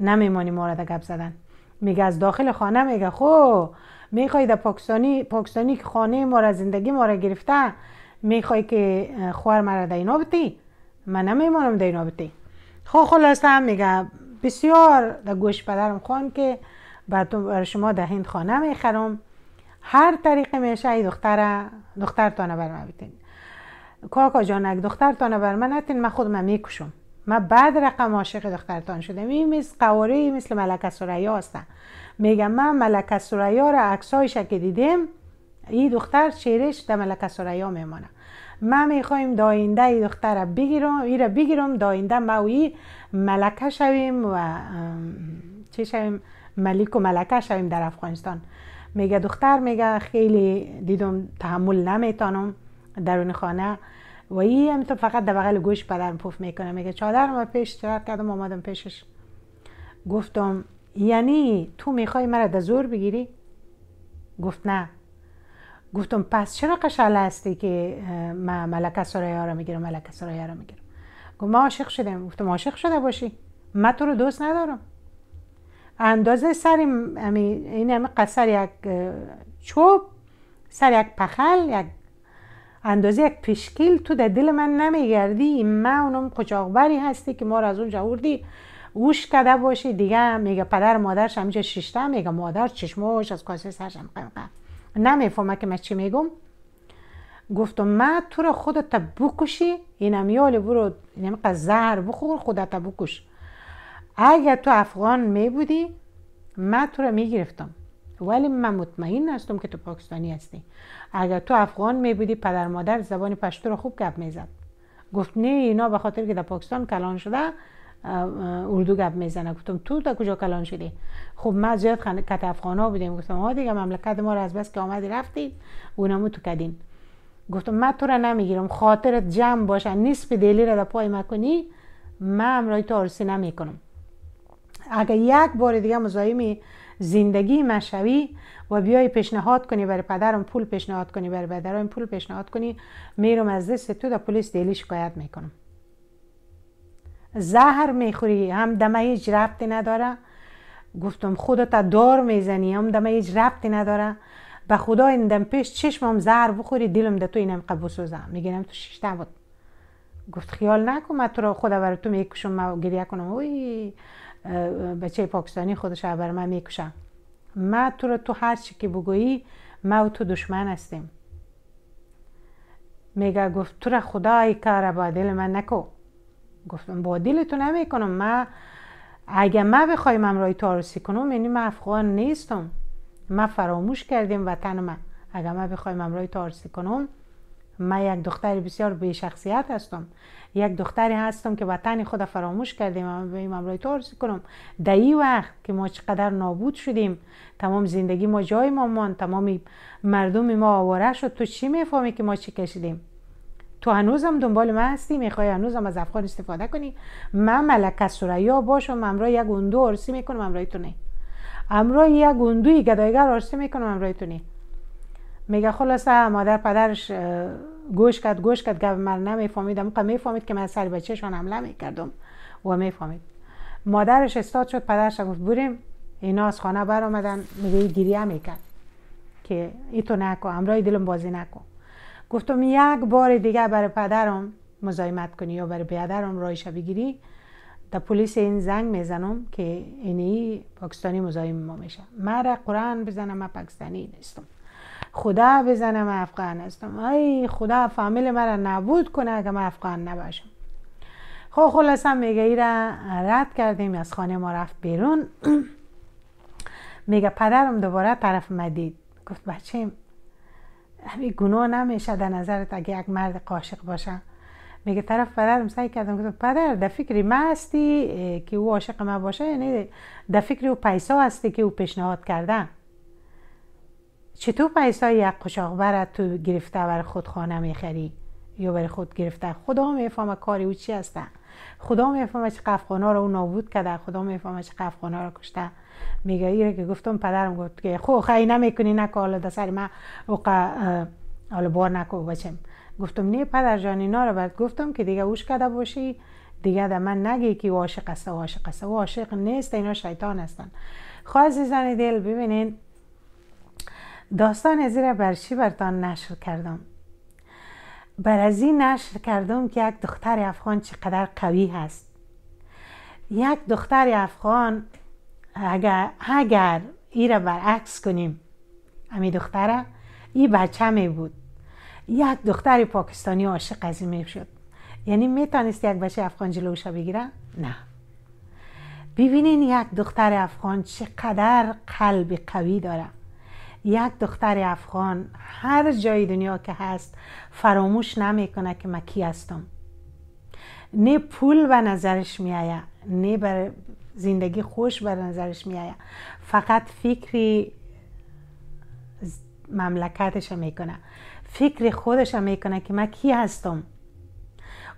نمیمانی ما را گپ زدن میگه از داخل خانه میگه خو میخوای در پاکستانی پاکستانی که خانه ما زندگی ما گرفته میخوای که خوار مرا در اینا بتی من نمیمانم در اینا بتی خو خب خلاصه میگه بسیار در گوش پدرم خوان که بر شما در هند خانه میخرم هر طریق میشه ای دختر دخترتانه برمه بیتین کاکا اگه دخترتان بر من نتین من خودم میکشم من بعد رقم عاشق دخترتان شدم این مثل قواره مثل ملکه سریا هستن میگم من ملکه سریا را عکسایش که دیدم این دختر چهرهش در ملکه سریا میمانه ما میخوایم داینده ای دختر را بگیرم ای را بگیرم داینده ما و ای ملکه شویم و چه شویم ملیک و ملکه شویم در افغانستان میگه دختر میگه خیلی دیدم تحمل نمیتانم درون خانه و ای هم فقط در بغل گوش پدرم پف میکنه میگه چادر و پیش اشتراک کردم آمدم پیشش گفتم یعنی تو میخوای مرا در زور بگیری گفت نه گفتم پس چرا قشله هستی که من ملکه ها را میگیرم ملکه سرایه را میگیرم گفت ما عاشق شدیم گفتم عاشق شده باشی من تو رو دوست ندارم اندازه سر این همه قصر یک چوب سر یک پخل یک اندازه یک پشکیل تو در دل من نمیگردی ما اونم قچاقبری هستی که ما را از اونجا وردی گوش کده باشی دیگه میگه پدر مادرش همینجا شیشته میگه مادر چشماش از کاسه سرش نمیفهمه که من چی میگم گفتم من تو را خودت بکشی اینم یال برو اینم زهر بخور خودت بکش اگر تو افغان میبودی بودی من تو را میگرفتم ولی من مطمئن هستم که تو پاکستانی هستی اگر تو افغان می بودی پدر مادر زبان پشتو رو خوب گپ میزد گفت نه اینا به خاطر که در پاکستان کلان شده اردو گپ میزنه گفتم تو تا کجا کلان شدی خب ما زیاد افغان ها بودیم گفتم ها دیگه مملکت ما رو از بس که آمدی رفتی اونمو تو کدین گفتم من تو را نمیگیرم خاطرت جمع باشه نصف دلی را در پای مکنی من امرای تو نمی نمیکنم اگر یک بار دیگه مزایمی زندگی مشوی و بیای پیشنهاد کنی برای پدرم پول پیشنهاد کنی برای پدرم پول پیشنهاد کنی میرم از دست تو در پلیس دیلی شکایت میکنم زهر میخوری هم دمه هیچ ربطی نداره گفتم خودت دار میزنی هم دمه هیچ ربطی نداره به خدا این دم پیش چشمم زهر بخوری دلم ده تو اینم قبو سوزم میگنم تو شیشته بود گفت خیال نکن من تو را خدا برای تو میکشم و گریه کنم اوی بچه پاکستانی خودش بر من میکشم ما تو رو تو هر چی که بگویی ما و تو دشمن هستیم میگه گفت تو را خدای کار با دل من نکو گفتم با دل تو نمیکنم ما اگه ما بخوایم امرای تو آرسی کنم یعنی من افغان نیستم ما فراموش کردیم وطن من اگه ما بخوایم امرای تو آرسی کنم من یک دختر بسیار بی شخصیت هستم یک دختری هستم که وطن خود فراموش کردیم و به این امرای تو عرض کنم در این وقت که ما چقدر نابود شدیم تمام زندگی ما جای ما ماند تمام مردم ما آواره شد تو چی میفهمی که ما چی کشیدیم تو هنوزم دنبال ما هستی میخوای هنوزم از افغان استفاده کنی من ملکه سریا باشم امرای یک گندو عرصی میکنم امرای تو نه امرای یک گندوی گدایگر عرصی میکنم امرای میگه خلاصه مادر پدرش گوش کرد گوش کرد گفت من نمیفهمیدم اون میفهمید که من سر بچهشان حمله میکردم و میفهمید مادرش استاد شد پدرش گفت بریم اینا از خانه بر آمدن میگه گریه میکرد که ای تو نکو امرای دلم بازی نکن گفتم یک بار دیگه برای پدرم مزایمت کنی یا برای پدرم رایش بگیری در پلیس این زنگ میزنم که اینی پاکستانی مزایم ما میشه مرا قرآن بزنم من پاکستانی نیستم خدا بزنم افغان هستم ای خدا فامیل مرا نبود کنه اگه من افغان نباشم خب خلاصا میگه ای را رد کردیم از خانه ما رفت بیرون [clears throat] میگه پدرم دوباره طرف مدید گفت بچه همین گناه نمیشه در نظرت اگه یک مرد قاشق باشه میگه طرف پدرم سعی کردم گفت پدر در فکری ما هستی که او عاشق ما باشه یعنی در فکری او پیسا هستی که او پیشنهاد کردن چطور پیسا یک قشاق برد تو گرفته بر خود خانه میخری یا بر خود گرفته خدا میفهمه کاری او چی هسته خدا میفهمه چه قفقانا رو او نابود کرده خدا میفهمه چه قفقانا رو کشته میگه ایره که گفتم پدرم گفت که خو خی نمیکنی نکه حالا دسر من اوقع حالا بار نکو بچم گفتم نه پدر جان اینا رو بعد گفتم که دیگه اوش کده باشی دیگه در من نگی که عاشق است عاشق است عاشق نیست اینا شیطان هستن خواه عزیزان دل ببینین داستان زیرا برشی برتان نشر کردم بر از این نشر کردم که یک دختر افغان چقدر قوی هست یک دختر افغان اگر, اگر ای را برعکس کنیم امی دختره ای بچه می بود یک دختر پاکستانی عاشق از می شد یعنی میتونست یک بچه افغان جلوشا بگیره؟ نه ببینین یک دختر افغان چقدر قلب قوی داره یک دختر افغان هر جای دنیا که هست فراموش نمیکنه که من کی هستم نه پول به نظرش میایه نه بر زندگی خوش به نظرش میایه فقط فکری مملکتش میکنه فکر خودش میکنه که من کی هستم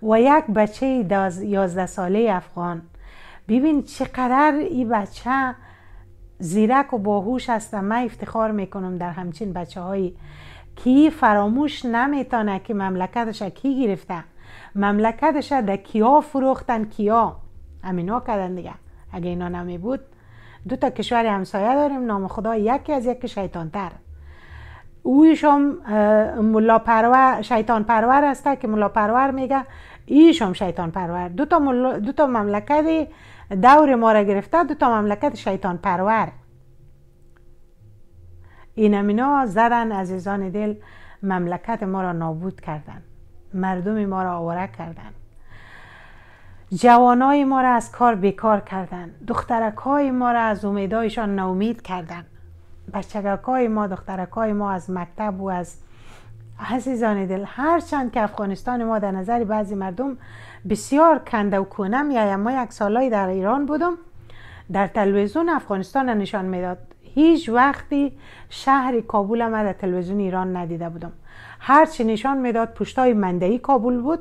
و یک بچه یازده ساله افغان ببین چقدر این بچه زیرک و باهوش هستم من افتخار میکنم در همچین بچه کی فراموش نمیتانه که مملکتش کی گرفته مملکتش در کیا فروختن کیا همینا کردن دیگه اگه اینا نمی بود دو تا کشور همسایه داریم نام خدا یکی از یکی شیطان تر اویش هم ملا پرور شیطان پرور است که ملا پرور میگه ایش هم شیطان پرور دو تا, مملکت دور ما را گرفته دو تا مملکت شیطان پرور این امینا زدن عزیزان دل مملکت ما را نابود کردن مردم ما را آواره کردن جوانای ما را از کار بیکار کردن دخترک ما را از امیدهایشان ناامید کردن بچگک های ما دخترک های ما از مکتب و از عزیزان دل هرچند که افغانستان ما در نظر بعضی مردم بسیار کنده و کنم یا ما یک سالای در ایران بودم در تلویزیون افغانستان نشان میداد هیچ وقتی شهر کابل ما در تلویزیون ایران ندیده بودم هرچی نشان میداد پشتای مندهی کابول بود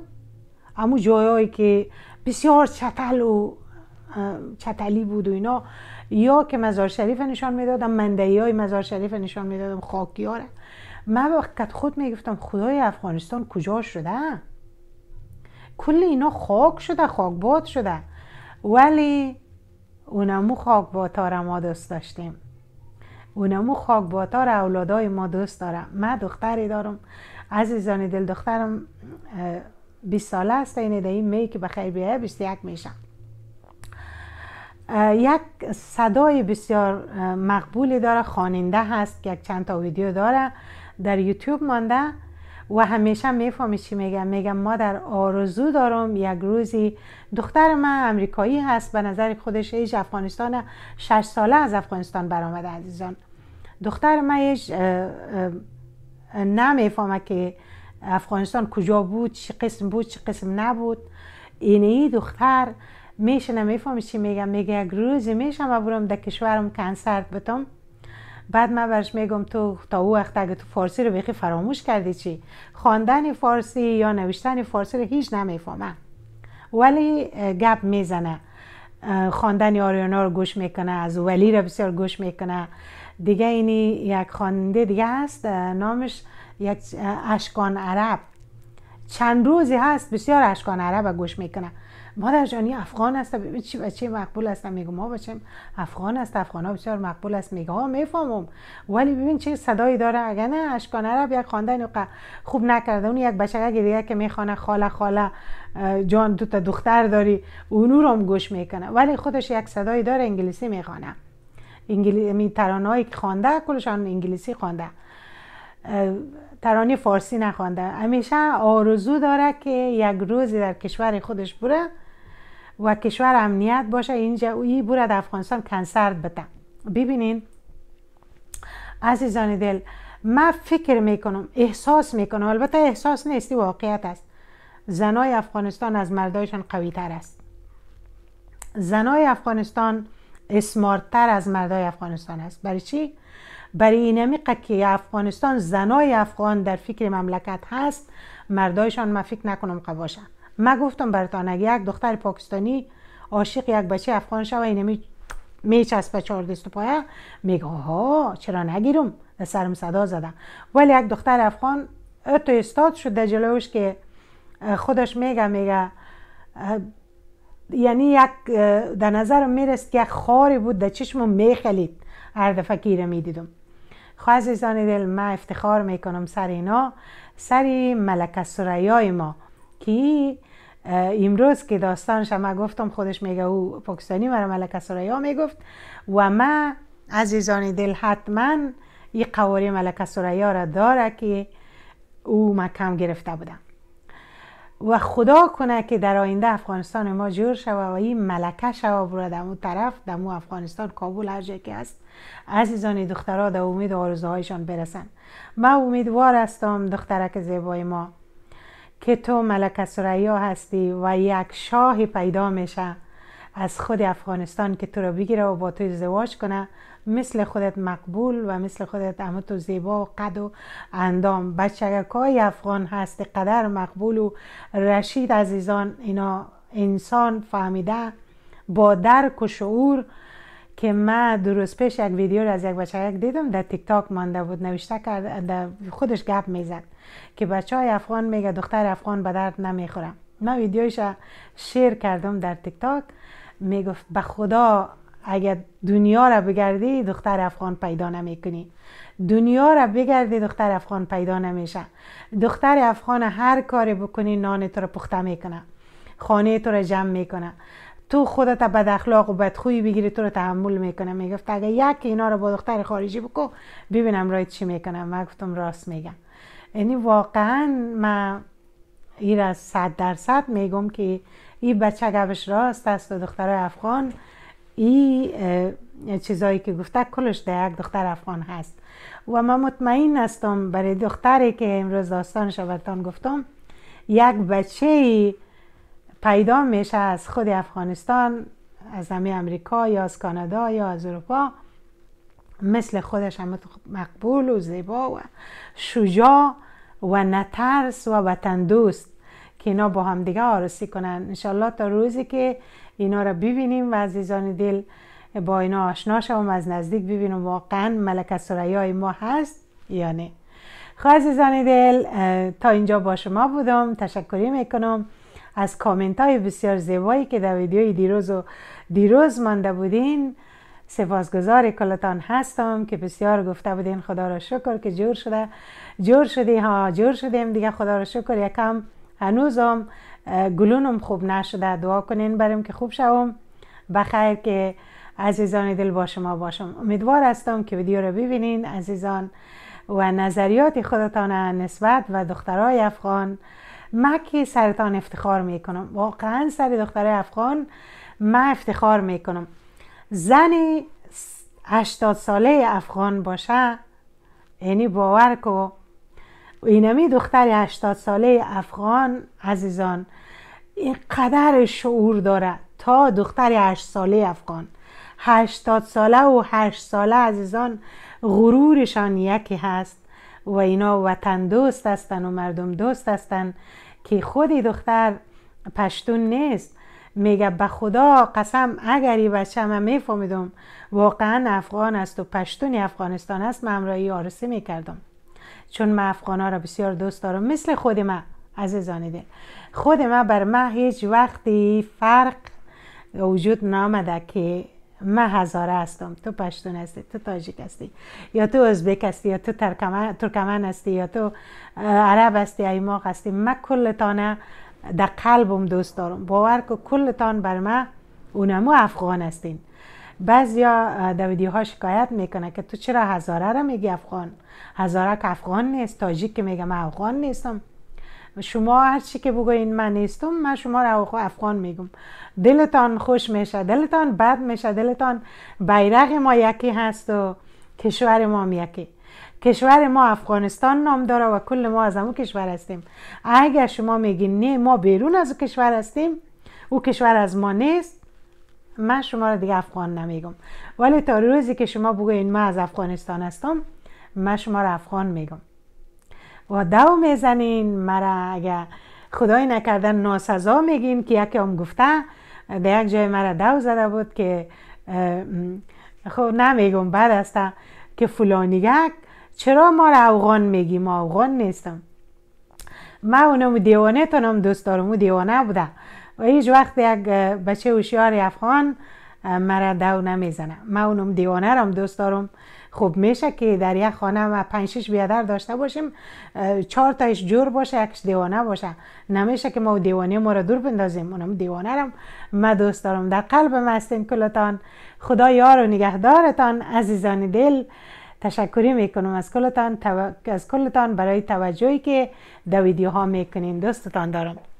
اما جایهایی که بسیار چتل و چتلی بود و اینا یا که مزار شریف نشان میدادم مندهی های مزار شریف نشان میدادم خاکیاره من وقت خود میگفتم خدای افغانستان کجا شده کل اینا خاک شده خاکباد شده ولی اونمو خاکباتا را ما دوست داشتیم اونمو خاکباتا را اولادای ما دوست داره من دختری دارم عزیزان دل دخترم 20 ساله است اینه در این می که بخیر بیایه یک میشم یک صدای بسیار مقبولی داره خاننده هست یک چند تا ویدیو داره در یوتیوب مانده و همیشه میفهمی چی میگم میگم در آرزو دارم یک روزی دختر من امریکایی هست به نظر خودش ایج افغانستان شش ساله از افغانستان برآمده عزیزان دختر من ایج نمیفهمه که افغانستان کجا بود چی قسم بود چه قسم نبود ای دختر میشه نمیفهمی چی میگم میگه یک روزی میشم و برم در کشورم کنسرت بتم بعد من برش میگم تو تا او وقت اگه تو فارسی رو بخی فراموش کردی چی خواندن فارسی یا نوشتن فارسی رو هیچ نمیفهمه ولی گپ میزنه خواندن آریانا رو گوش میکنه از ولی رو بسیار گوش میکنه دیگه اینی یک خواننده دیگه هست نامش یک اشکان عرب چند روزی هست بسیار اشکان عرب گوش میکنه مادر جانی افغان هست ببین چی بچه مقبول هستم میگو ما بچه افغان هست افغان ها بسیار مقبول است میگه ها میفهمم ولی ببین چه صدایی داره اگر نه اشکانه عرب یک خوب نکرده اون یک بچه دیگه که میخوانه خاله خاله جان دو تا دختر داری اونو رو هم گوش میکنه ولی خودش یک صدایی داره انگلیسی میخوانه یعنی انگلیسی می خوانده کلشان انگلیسی خوانده ترانه فارسی نخوانده همیشه آرزو داره که یک روزی در کشور خودش بره و کشور امنیت باشه اینجا ای برد افغانستان کنسر بده ببینین عزیزان دل من فکر میکنم احساس میکنم البته احساس نیستی واقعیت است زنای افغانستان از مردایشان قوی تر است زنای افغانستان تر از مردای افغانستان است برای چی؟ برای این که افغانستان زنای افغان در فکر مملکت هست مردایشان من فکر نکنم قواشن ما گفتم برتان اگه یک دختر پاکستانی عاشق یک بچه افغان و اینمی میچسبه چهار دست پایه میگه ها چرا نگیرم سرم صدا زدم ولی یک دختر افغان اتو استاد شد در جلوش که خودش میگه میگه یعنی یک در نظرم میرست یک خاری بود در چشمم میخلید هر دفعه کیره میدیدم خواه خب عزیزان دل من افتخار میکنم سر اینا سری ملکه سریای ما که امروز که داستانش شما گفتم خودش میگه او پاکستانی مرا ملکه سریا میگفت و ما عزیزان دل حتما این قواری ملکه سریا را داره که او ما کم گرفته بودم و خدا کنه که در آینده افغانستان ما جور شوه و این ملکه شوه در اون طرف دمو افغانستان کابل هر جایی که هست عزیزان دخترها در امید و آرزوهایشان برسن ما امیدوار هستم دخترک زیبای ما که تو ملک سریا هستی و یک شاه پیدا میشه از خود افغانستان که تو را بگیره و با تو ازدواج کنه مثل خودت مقبول و مثل خودت اما تو زیبا و قد و اندام بچگکای افغان هست قدر مقبول و رشید عزیزان اینا انسان فهمیده با درک و شعور که دو درست پیش یک ویدیو رو از یک بچه یک دیدم در تیک تاک مانده بود نوشته کرد خودش گپ میزد که بچه های افغان میگه دختر افغان به درد نمیخوره من ویدیوش شیر کردم در تیک تاک میگفت به خدا اگر دنیا رو بگردی دختر افغان پیدا نمیکنی دنیا رو بگردی دختر افغان پیدا نمیشه دختر افغان هر کاری بکنی نان تو را پخته میکنه خانه تو را جمع میکنه تو خودت بد اخلاق و خویی بگیری تو رو تحمل میکنه میگفت اگه یک اینا رو با دختر خارجی بکو ببینم رایت چی میکنم من گفتم راست میگم یعنی واقعا من این از صد درصد میگم که این بچه گبش راست است و دختر افغان این چیزایی که گفته کلش در یک دختر افغان هست و من مطمئن هستم برای دختری که امروز داستانش برتان گفتم یک بچه پیدا میشه از خود افغانستان از همه امریکا یا از کانادا یا از اروپا مثل خودش هم مقبول و زیبا و شجاع و نترس و وطن دوست که اینا با هم دیگه آرسی کنن انشالله تا روزی که اینا را ببینیم و عزیزان دل با اینا آشنا شوم از نزدیک ببینم واقعا ملکه سریای ما هست یا نه خواه خب عزیزان دل تا اینجا با شما بودم تشکری میکنم از کامنت های بسیار زیبایی که در ویدیوی دیروز و دیروز مانده بودین سپاسگزار کلتان هستم که بسیار گفته بودین خدا را شکر که جور شده جور شدی ها جور شدیم دیگه خدا را شکر یکم هنوزم گلونم خوب نشده دعا کنین برم که خوب شوم بخیر که عزیزان دل با شما باشم امیدوار هستم که ویدیو را ببینین عزیزان و نظریات خودتان نسبت و دخترای افغان من که سرتان افتخار میکنم واقعا سر دختر افغان من افتخار میکنم زن 80 ساله افغان باشه یعنی باور کو اینمی دختر 80 ساله افغان عزیزان قدر شعور داره تا دختر 8 ساله افغان 80 ساله و 8 ساله عزیزان غرورشان یکی هست و اینا وطن دوست هستن و مردم دوست هستن که خودی دختر پشتون نیست میگه به خدا قسم اگر این بچه من میفهمیدم واقعا افغان است و پشتون افغانستان است من را آرسی میکردم چون من افغان ها را بسیار دوست دارم مثل خود من عزیزان دل خود من بر من هیچ وقتی فرق وجود نامده که ما هزاره هستم تو پشتون هستی تو تاجیک هستی یا تو ازبک هستی یا تو ترکمن هستی یا تو عرب هستی ایماق هستی من کلتانه در قلبم دوست دارم باور که تان بر ما اونمو افغان هستین بعضیا در ویدیو ها شکایت میکنه که تو چرا هزاره را میگی افغان هزاره که افغان نیست تاجیک که میگه من افغان نیستم شما هر چی که بگوین من نیستم من شما را افغان میگم دلتان خوش میشه دلتان بد میشه دلتان بیرق ما یکی هست و کشور ما هم یکی کشور ما افغانستان نام داره و کل ما از اون کشور هستیم اگر شما میگین نه ما بیرون از او کشور هستیم او کشور از ما نیست من شما رو دیگه افغان نمیگم ولی تا روزی که شما بگوین ما از افغانستان هستم من شما را افغان میگم و دو میزنین مرا اگه خدای نکردن ناسزا میگین که یکی هم گفته در یک جای مرا دو زده بود که خب نمیگم بعد است که فلانیگک چرا ما را اوغان میگی ما اوغان نیستم ما اونم دیوانه تانم دوست دارم دیوانه بوده و هیچ وقت یک بچه هوشیار افغان مرا دو نمیزنه ما اونم دیوانه رم دوست دارم خب میشه که در یک خانه ما پنج شش بیادر داشته باشیم چهار تایش جور باشه یکش دیوانه باشه نمیشه که ما دیوانه ما را دور بندازیم اونم دیوانه را ما دوست دارم در قلب ما هستیم کلتان خدا یار و نگهدارتان عزیزان دل تشکری میکنم از کلتان, تو... از کلتان برای توجهی که در ویدیوها میکنین دوستتان دارم